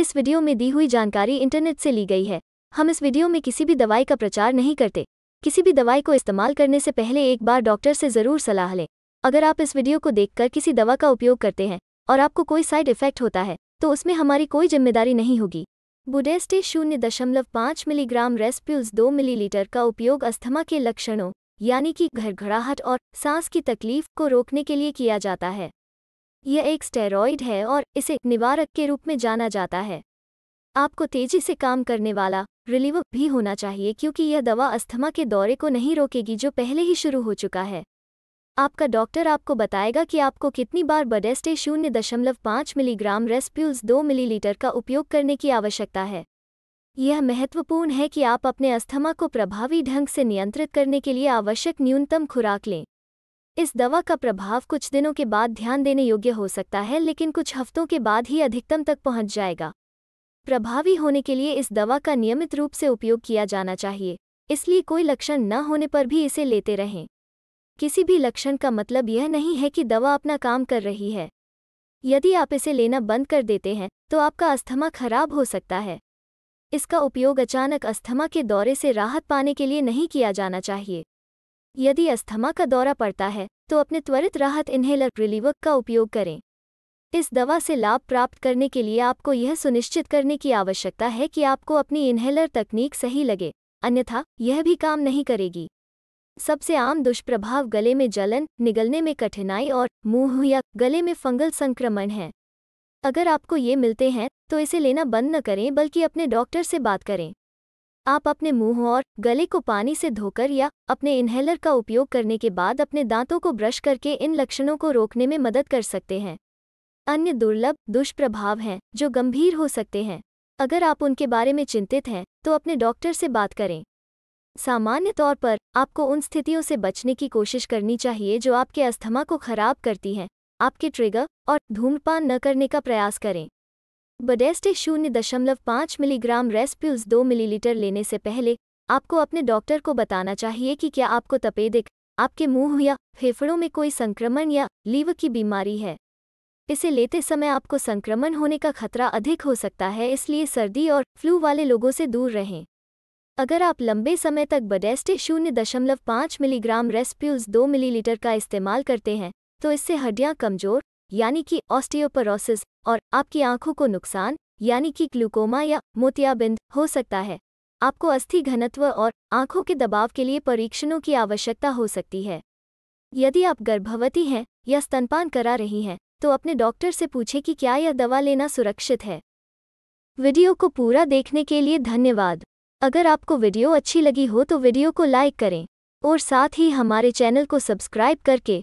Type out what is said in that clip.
इस वीडियो में दी हुई जानकारी इंटरनेट से ली गई है हम इस वीडियो में किसी भी दवाई का प्रचार नहीं करते किसी भी दवाई को इस्तेमाल करने से पहले एक बार डॉक्टर से ज़रूर सलाह लें अगर आप इस वीडियो को देखकर किसी दवा का उपयोग करते हैं और आपको कोई साइड इफेक्ट होता है तो उसमें हमारी कोई जिम्मेदारी नहीं होगी बुडेस्टे शून्य दशमलव पाँच मिलीग्राम रेस्प्यूल्स दो मिलीलीटर का उपयोग अस्थमा के लक्षणों यानी कि घरघराहट और सांस की तकलीफ को रोकने के लिए किया जाता है यह एक स्टेरॉइड है और इसे निवारक के रूप में जाना जाता है आपको तेजी से काम करने वाला रिलीव भी होना चाहिए क्योंकि यह दवा अस्थमा के दौरे को नहीं रोकेगी जो पहले ही शुरू हो चुका है आपका डॉक्टर आपको बताएगा कि आपको कितनी बार बडेस्टे शून्य दशमलव पाँच मिलीग्राम रेस्प्यूल्स दो मिलीलीटर का उपयोग करने की आवश्यकता है यह महत्वपूर्ण है कि आप अपने अस्थमा को प्रभावी ढंग से नियंत्रित करने के लिए आवश्यक न्यूनतम खुराक लें इस दवा का प्रभाव कुछ दिनों के बाद ध्यान देने योग्य हो सकता है लेकिन कुछ हफ्तों के बाद ही अधिकतम तक पहुंच जाएगा प्रभावी होने के लिए इस दवा का नियमित रूप से उपयोग किया जाना चाहिए इसलिए कोई लक्षण न होने पर भी इसे लेते रहें किसी भी लक्षण का मतलब यह नहीं है कि दवा अपना काम कर रही है यदि आप इसे लेना बंद कर देते हैं तो आपका अस्थमा खराब हो सकता है इसका उपयोग अचानक अस्थमा के दौरे से राहत पाने के लिए नहीं किया जाना चाहिए यदि अस्थमा का दौरा पड़ता है तो अपने त्वरित राहत इन्हेलर रिलीवक का उपयोग करें इस दवा से लाभ प्राप्त करने के लिए आपको यह सुनिश्चित करने की आवश्यकता है कि आपको अपनी इन्हेलर तकनीक सही लगे अन्यथा यह भी काम नहीं करेगी सबसे आम दुष्प्रभाव गले में जलन निगलने में कठिनाई और मुंह या गले में फंगल संक्रमण है अगर आपको ये मिलते हैं तो इसे लेना बंद न करें बल्कि अपने डॉक्टर से बात करें आप अपने मुंह और गले को पानी से धोकर या अपने इन्हेलर का उपयोग करने के बाद अपने दांतों को ब्रश करके इन लक्षणों को रोकने में मदद कर सकते हैं अन्य दुर्लभ दुष्प्रभाव हैं जो गंभीर हो सकते हैं अगर आप उनके बारे में चिंतित हैं तो अपने डॉक्टर से बात करें सामान्य तौर पर आपको उन स्थितियों से बचने की कोशिश करनी चाहिए जो आपके अस्थमा को खराब करती हैं आपके ट्रिगर और धूम्रपान न करने का प्रयास करें बडेस्टे शून्य दशमलव पाँच मिलीग्राम रेस्प्यूल्स दो मिलीलीटर लेने से पहले आपको अपने डॉक्टर को बताना चाहिए कि क्या आपको तपेदिक आपके मुंह या फेफड़ों में कोई संक्रमण या लीव की बीमारी है इसे लेते समय आपको संक्रमण होने का खतरा अधिक हो सकता है इसलिए सर्दी और फ्लू वाले लोगों से दूर रहें अगर आप लंबे समय तक बडेस्टे शून्य दशमलव पाँच मिलीग्राम रेस्प्यूल्स दो मिलीलीटर का इस्तेमाल करते हैं तो इससे हड्डियाँ कमजोर यानी कि ऑस्टियोपरोसिस और आपकी आंखों को नुकसान यानी कि ग्लूकोमा या मोतियाबिंद हो सकता है आपको अस्थि घनत्व और आंखों के दबाव के लिए परीक्षणों की आवश्यकता हो सकती है यदि आप गर्भवती हैं या स्तनपान करा रही हैं तो अपने डॉक्टर से पूछें कि क्या यह दवा लेना सुरक्षित है वीडियो को पूरा देखने के लिए धन्यवाद अगर आपको वीडियो अच्छी लगी हो तो वीडियो को लाइक करें और साथ ही हमारे चैनल को सब्सक्राइब करके